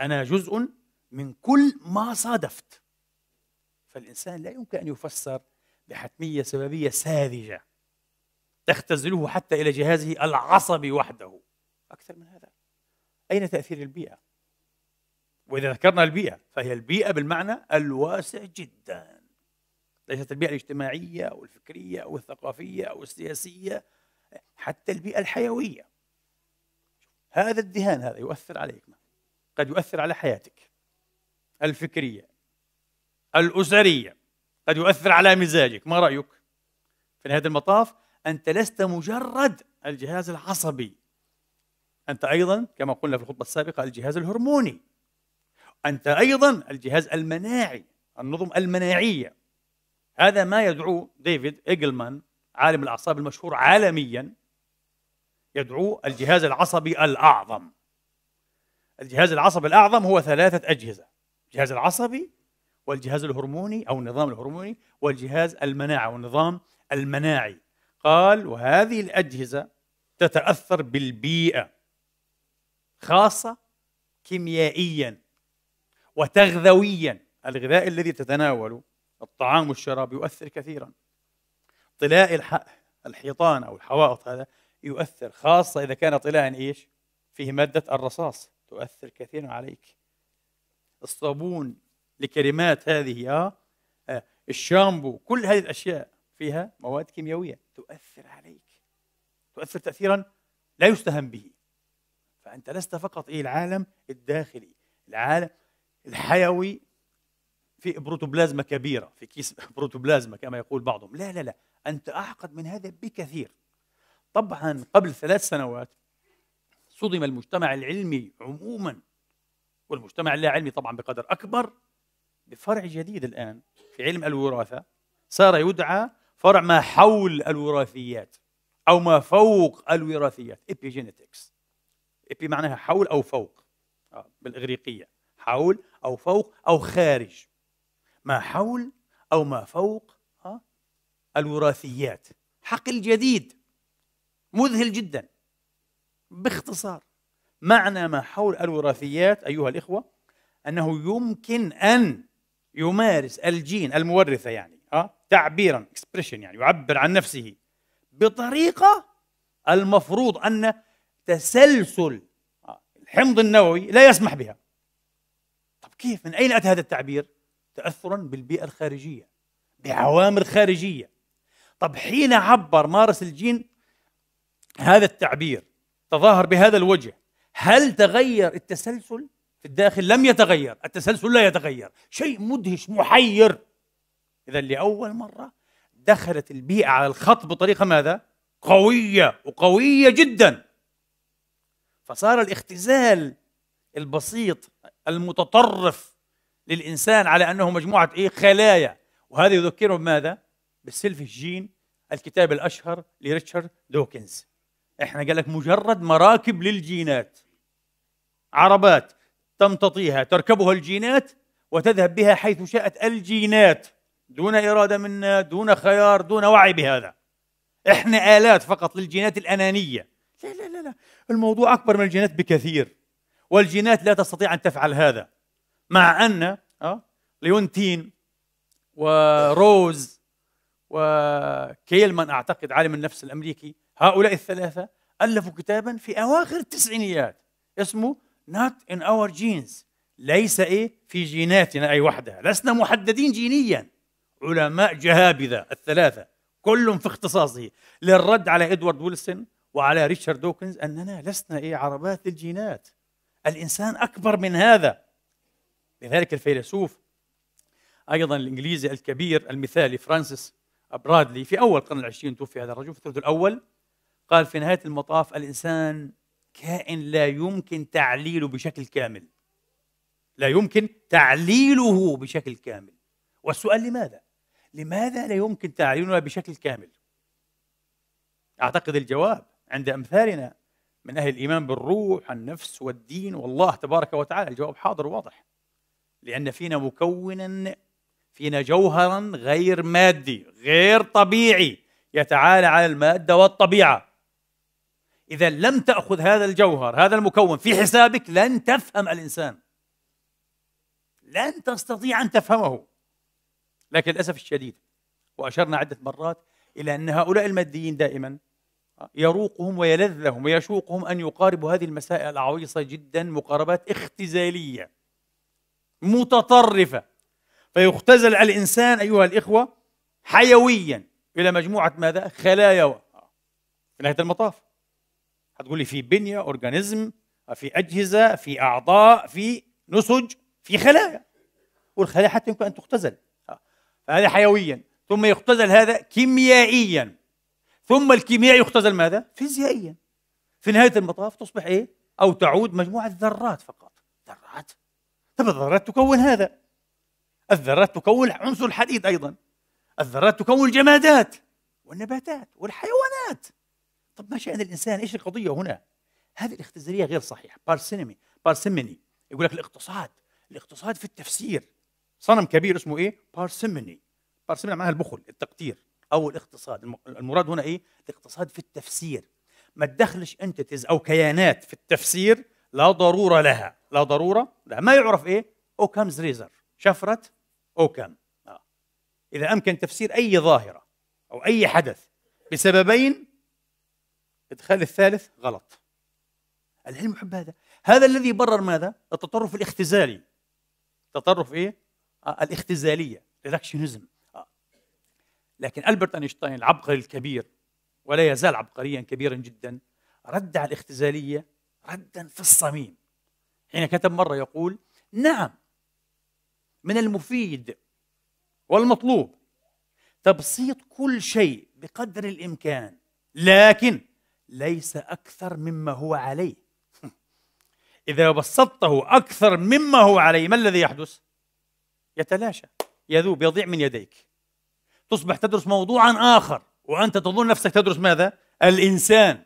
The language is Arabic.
أنا جزء من كل ما صادفت فالإنسان لا يمكن أن يفسر بحتمية سببية ساذجة تختزله حتى إلى جهازه العصبي وحده أكثر من هذا أين تأثير البيئة؟ وإذا ذكرنا البيئة فهي البيئة بالمعنى الواسع جدا ليست البيئة الاجتماعية أو الفكرية أو الثقافية أو السياسية حتى البيئة الحيوية هذا الدهان هذا يؤثر عليك قد يؤثر على حياتك الفكرية الأسرية قد يؤثر على مزاجك ما رأيك؟ في نهاية المطاف أنت لست مجرد الجهاز العصبي أنت أيضا كما قلنا في الخطبة السابقة الجهاز الهرموني أنت أيضا الجهاز المناعي النظم المناعية هذا ما يدعو ديفيد إيجلمان عالم الأعصاب المشهور عالميا يدعو الجهاز العصبي الأعظم الجهاز العصبي الأعظم هو ثلاثة أجهزة الجهاز العصبي والجهاز الهرموني أو النظام الهرموني والجهاز المناعة والنظام المناعي قال وهذه الأجهزة تتأثر بالبيئة خاصة كيميائيا وتغذويا الغذاء الذي تتناوله الطعام والشراب يؤثر كثيرا طلاء الحيطان أو الحوائط هذا يؤثر خاصة إذا كان طلاء إيش؟ فيه مادة الرصاص تؤثر كثيرا عليك الصابون لكلمات هذه آه،, اه الشامبو كل هذه الاشياء فيها مواد كيميائيه تؤثر عليك تؤثر تاثيرا لا يستهان به فانت لست فقط ايه العالم الداخلي العالم الحيوي في بروتوبلازما كبيره في كيس بروتوبلازما كما يقول بعضهم لا لا لا انت اعقد من هذا بكثير طبعا قبل ثلاث سنوات صدم المجتمع العلمي عموما والمجتمع اللا علمي طبعا بقدر أكبر بفرع جديد الآن في علم الوراثة صار يدعى فرع ما حول الوراثيات أو ما فوق الوراثيات إبيجينيتكس إبي معناها حول أو فوق آه، بالإغريقية حول أو فوق أو خارج ما حول أو ما فوق آه، الوراثيات حقل جديد مذهل جدا باختصار معنى ما حول الوراثيات أيها الإخوة أنه يمكن أن يمارس الجين المورثة يعني أه؟ تعبيرا اكسبريشن يعني يعبر عن نفسه بطريقة المفروض أن تسلسل آه، الحمض النووي لا يسمح بها طب كيف من أين أتى هذا التعبير؟ تأثرا بالبيئة الخارجية بعوامل خارجية طب حين عبر مارس الجين هذا التعبير تظاهر بهذا الوجه هل تغير التسلسل في الداخل لم يتغير التسلسل لا يتغير شيء مدهش محير إذا لأول مرة دخلت البيئة على الخط بطريقة ماذا؟ قوية وقوية جدا فصار الاختزال البسيط المتطرف للإنسان على أنه مجموعة إيه؟ خلايا وهذا يذكره بماذا؟ بالسلف الجين الكتاب الأشهر لريتشارد دوكنز احنا قال لك مجرد مراكب للجينات عربات تمتطيها تركبها الجينات وتذهب بها حيث شاءت الجينات دون إرادة منا دون خيار دون وعي بهذا احنا آلات فقط للجينات الأنانية لا لا لا لا الموضوع أكبر من الجينات بكثير والجينات لا تستطيع أن تفعل هذا مع أن آه، ليونتين وروز وكيلمان أعتقد عالم النفس الأمريكي هؤلاء الثلاثة ألفوا كتابا في أواخر التسعينيات اسمه Not in our genes ليس إيه في جيناتنا أي وحدها لسنا محددين جينيا علماء جهابذة الثلاثة كل في اختصاصه للرد على إدوارد ويلسون وعلى ريتشارد دوكنز أننا لسنا إيه عربات الجينات الإنسان أكبر من هذا لذلك الفيلسوف أيضا الإنجليزي الكبير المثالي فرانسيس برادلي في أول القرن العشرين توفي هذا الرجل في الثلث الأول قال في نهاية المطاف الإنسان كائن لا يمكن تعليله بشكل كامل لا يمكن تعليله بشكل كامل والسؤال لماذا؟ لماذا لا يمكن تعليلنا بشكل كامل؟ أعتقد الجواب عند أمثالنا من أهل الإيمان بالروح النفس والدين والله تبارك وتعالى الجواب حاضر وواضح لأن فينا مكونا فينا جوهرا غير مادي غير طبيعي يتعالى على المادة والطبيعة إذا لم تأخذ هذا الجوهر هذا المكون في حسابك لن تفهم الإنسان لن تستطيع أن تفهمه لكن للأسف الشديد وأشرنا عدة مرات إلى أن هؤلاء الماديين دائما يروقهم ويلذهم ويشوقهم أن يقاربوا هذه المسائل العويصة جدا مقاربات اختزالية متطرفة فيختزل على الإنسان أيها الإخوة حيويا إلى مجموعة ماذا؟ خلايا في نهاية المطاف هتقولي في بنيه اورجانيزم في اجهزه في اعضاء في نسج في خلايا والخلايا حتى يمكن ان تختزل فهذا حيويا ثم يختزل هذا كيميائيا ثم الكيمياء يختزل ماذا؟ فيزيائيا في نهايه المطاف تصبح ايه؟ او تعود مجموعه ذرات فقط ذرات طب الذرات تكون هذا الذرات تكون عنصر الحديد ايضا الذرات تكون الجمادات والنباتات والحيوانات طب ما شأن الإنسان إيش القضية هنا؟ هذه الاختزالية غير صحيحة بارسينمي بارسيمني يقول لك الاقتصاد الاقتصاد في التفسير صنم كبير اسمه ايه؟ بارسيمني بارسيمني معناها البخل التقدير او الاقتصاد المراد هنا ايه؟ الاقتصاد في التفسير ما تدخلش انتيتيز او كيانات في التفسير لا ضروره لها لا ضروره لا ما يعرف ايه؟ اوكامز ريزر شفره اوكام آه. اذا امكن تفسير اي ظاهره او اي حدث بسببين إدخال الثالث غلط العلم يحب هذا هذا الذي برر ماذا؟ التطرف الاختزالي تطرف إيه؟ آه الاختزالية ريدكشنزم آه. لكن ألبرت أينشتاين العبقري الكبير ولا يزال عبقريا كبيرا جدا رد على الاختزالية ردا في الصميم حين كتب مرة يقول نعم من المفيد والمطلوب تبسيط كل شيء بقدر الامكان لكن ليس أكثر مما هو عليه إذا بسطته أكثر مما هو عليه ما الذي يحدث؟ يتلاشى يذوب يضيع من يديك تصبح تدرس موضوعا آخر وأنت تظن نفسك تدرس ماذا؟ الإنسان